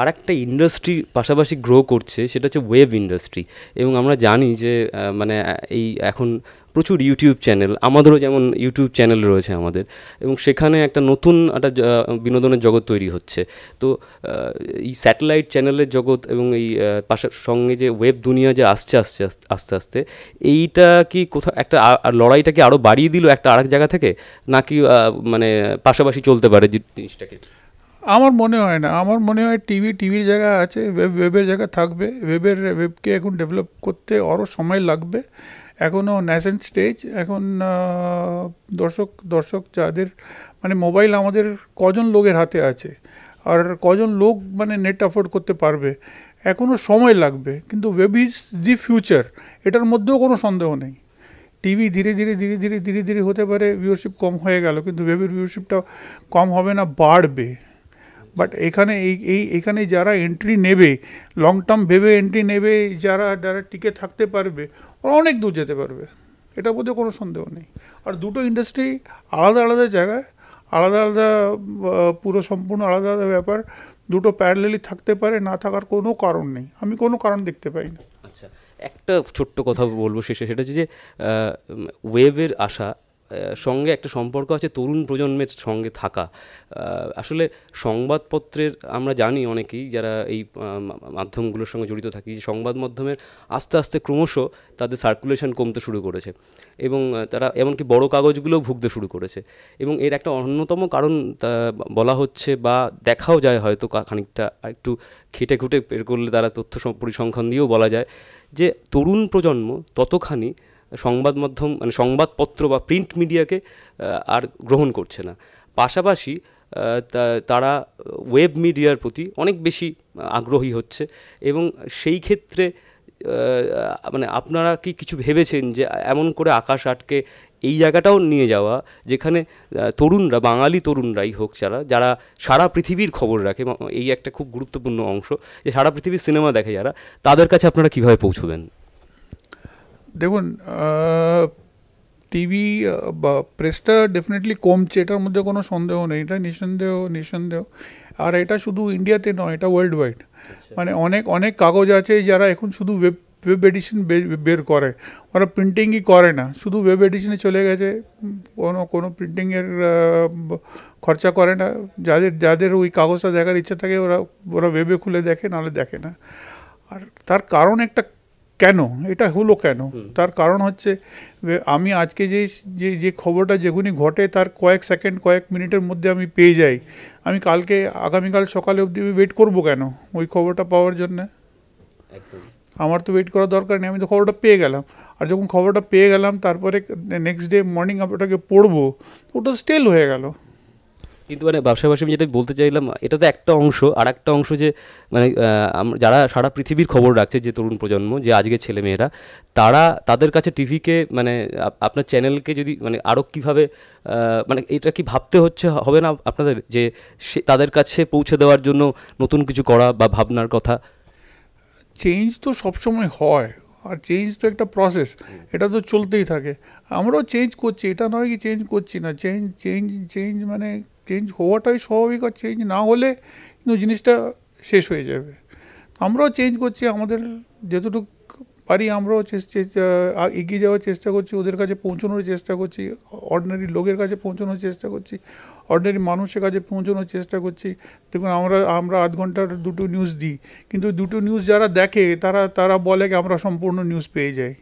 আর একটা ইন্ডাস্ট্রি পাশাপাশি গ্রো করছে সেটা হচ্ছে ওয়েব ইন্ডাস্ট্রি এবং আমরা জানি যে মানে এই এখন প্রচুর ইউটিউব চ্যানেল আমাদেরও যেমন ইউটিউব চ্যানেল রয়েছে আমাদের এবং সেখানে একটা নতুন একটা বিনোদনের জগৎ তৈরি হচ্ছে তো এই স্যাটেলাইট চ্যানেলের জগৎ এবং এই পাশের সঙ্গে যে ওয়েব দুনিয়া যে আসছে আসছে আস্তে আস্তে এইটা কি কোথাও একটা লড়াইটাকে আরও বাড়িয়ে দিল একটা আরেক জায়গা থেকে নাকি মানে পাশাপাশি চলতে পারে জিনিসটাকে আমার মনে হয় না আমার মনে হয় টিভি টিভির জায়গা আছে ওয়েব ওয়েবের জায়গা থাকবে ওয়েবের ওয়েবকে এখন ডেভেলপ করতে আরও সময় লাগবে এখনও ন্যাশন স্টেজ এখন দর্শক দর্শক যাদের মানে মোবাইল আমাদের কজন লোকের হাতে আছে আর কজন লোক মানে নেট অ্যাফোর্ড করতে পারবে এখনও সময় লাগবে কিন্তু ওয়েব ইজ দি ফিউচার এটার মধ্যেও কোনো সন্দেহ নেই টিভি ধীরে ধীরে ধীরে ধীরে ধীরে ধীরে হতে পারে ভিউরশিপ কম হয়ে গেল কিন্তু ওয়েবের ভিউরশিপটা কম হবে না বাড়বে বাট এখানে এই এই এখানে যারা এন্ট্রি নেবে লং টার্ম ভেবে এন্ট্রি নেবে যারা যারা টিকে থাকতে পারবে ওরা অনেক দূর যেতে পারবে এটার মধ্যে কোনো সন্দেহ নেই আর দুটো ইন্ডাস্ট্রি আলাদা আলাদা জায়গায় আলাদা আলাদা পুরো সম্পূর্ণ আলাদা আলাদা ব্যাপার দুটো প্যারালেলি থাকতে পারে না থাকার কোনো কারণ নেই আমি কোনো কারণ দেখতে পাই না আচ্ছা একটা ছোট্ট কথা বলবো শেষে সেটা হচ্ছে যে ওয়েভের আশা সঙ্গে একটা সম্পর্ক আছে তরুণ প্রজন্মের সঙ্গে থাকা আসলে সংবাদপত্রের আমরা জানি অনেকেই যারা এই মাধ্যমগুলোর সঙ্গে জড়িত থাকি যে সংবাদ মাধ্যমের আস্তে আস্তে ক্রমশ তাদের সার্কুলেশন কমতে শুরু করেছে এবং তারা এমনকি বড় কাগজগুলোও ভুগতে শুরু করেছে এবং এর একটা অন্যতম কারণ বলা হচ্ছে বা দেখাও যায় হয়তো খানিকটা একটু খেটে খুঁটে বের করলে তারা তথ্য পরিসংখ্যান দিয়েও বলা যায় যে তরুণ প্রজন্ম ততখানি সংবাদ মাধ্যম মানে সংবাদপত্র বা প্রিন্ট মিডিয়াকে আর গ্রহণ করছে না পাশাপাশি তারা ওয়েব মিডিয়ার প্রতি অনেক বেশি আগ্রহী হচ্ছে এবং সেই ক্ষেত্রে মানে আপনারা কি কিছু ভেবেছেন যে এমন করে আকাশ আটকে এই জায়গাটাও নিয়ে যাওয়া যেখানে তরুণরা বাঙালি তরুণরাই হোক যারা যারা সারা পৃথিবীর খবর রাখে এই একটা খুব গুরুত্বপূর্ণ অংশ যে সারা পৃথিবীর সিনেমা দেখে যারা তাদের কাছে আপনারা কীভাবে পৌঁছবেন দেখুন টিভি বা প্রেসটা ডেফিনেটলি কমছে এটার মধ্যে কোনো সন্দেহ নেই এটা নিঃসন্দেহ নিঃসন্দেহ আর এটা শুধু ইন্ডিয়াতে নয় এটা ওয়ার্ল্ড আচ্ছা। ওয়াইড মানে অনেক অনেক কাগজ আছে যারা এখন শুধু ওয়েব ওয়েব এডিশন বের করে ওরা প্রিন্টিংই করে না শুধু ওয়েব এডিশনে চলে গেছে কোনো কোনো প্রিন্টিংয়ের খরচা করে না যাদের যাদের ওই কাগজটা দেখার ইচ্ছা থাকে ওরা ওরা ওয়েবে খুলে দেখে নাহলে দেখে না আর তার কারণ একটা কেন এটা হলো কেন তার কারণ হচ্ছে আমি আজকে যে যে যে খবরটা যেগুনি ঘটে তার কয়েক সেকেন্ড কয়েক মিনিটের মধ্যে আমি পেয়ে যাই আমি কালকে আগামীকাল সকালে অবধি ওয়েট করব কেন ওই খবরটা পাওয়ার জন্য আমার তো ওয়েট করার দরকার নেই আমি তো খবরটা পেয়ে গেলাম আর যখন খবরটা পেয়ে গেলাম তারপরে নেক্সট ডে মর্নিং আমি ওটাকে পড়বো ওটা স্টেল হয়ে গেল কিন্তু মানে ব্যবসা ব্যবসায় আমি যেটা বলতে চাইলাম এটা তো একটা অংশ আর একটা অংশ যে মানে যারা সারা পৃথিবীর খবর রাখছে যে তরুণ প্রজন্ম যে আজকে ছেলেমেয়েরা তারা তাদের কাছে টিভিকে মানে আপনার চ্যানেলকে যদি মানে আরও কীভাবে মানে এটা কি ভাবতে হচ্ছে হবে না আপনাদের যে তাদের কাছে পৌঁছে দেওয়ার জন্য নতুন কিছু করা বা ভাবনার কথা চেঞ্জ তো সবসময় হয় আর চেঞ্জ তো একটা প্রসেস এটা তো চলতেই থাকে আমরাও চেঞ্জ করছি এটা নয় কি চেঞ্জ করছি না চেঞ্জ চেঞ্জ চেঞ্জ মানে চেঞ্জ হওয়াটাই স্বাভাবিক আর চেঞ্জ না হলে কিন্তু জিনিসটা শেষ হয়ে যাবে আমরাও চেঞ্জ করছি আমাদের যতটুকু পারি আমরাও এগিয়ে যাওয়ার চেষ্টা করছি ওদের কাছে পৌঁছানোর চেষ্টা করছি অর্ডিনারি লোকের কাছে পৌঁছানোর চেষ্টা করছি অর্ডিনারি মানুষের কাছে পৌঁছানোর চেষ্টা করছি দেখুন আমরা আমরা আধ ঘন্টার দুটো নিউজ দিই কিন্তু দুটো নিউজ যারা দেখে তারা তারা বলে আমরা সম্পূর্ণ নিউজ পেয়ে যাই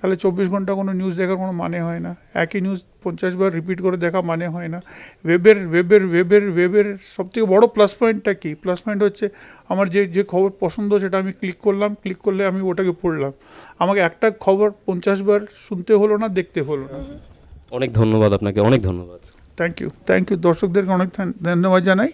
তাহলে চব্বিশ ঘন্টা কোনো নিউজ দেখার কোনো মানে হয় না একই নিউজ পঞ্চাশ বার রিপিট করে দেখা মানে হয় না ওয়েবের ওয়েবের ওয়েবের ওয়েবের সবথেকে বড় প্লাস পয়েন্টটা কী প্লাস পয়েন্ট হচ্ছে আমার যে যে খবর পছন্দ সেটা আমি ক্লিক করলাম ক্লিক করলে আমি ওটাকে পড়লাম আমাকে একটা খবর পঞ্চাশ বার শুনতে হলো না দেখতে হলো না অনেক ধন্যবাদ আপনাকে অনেক ধন্যবাদ থ্যাংক ইউ থ্যাংক ইউ দর্শকদেরকে অনেক ধন্যবাদ জানাই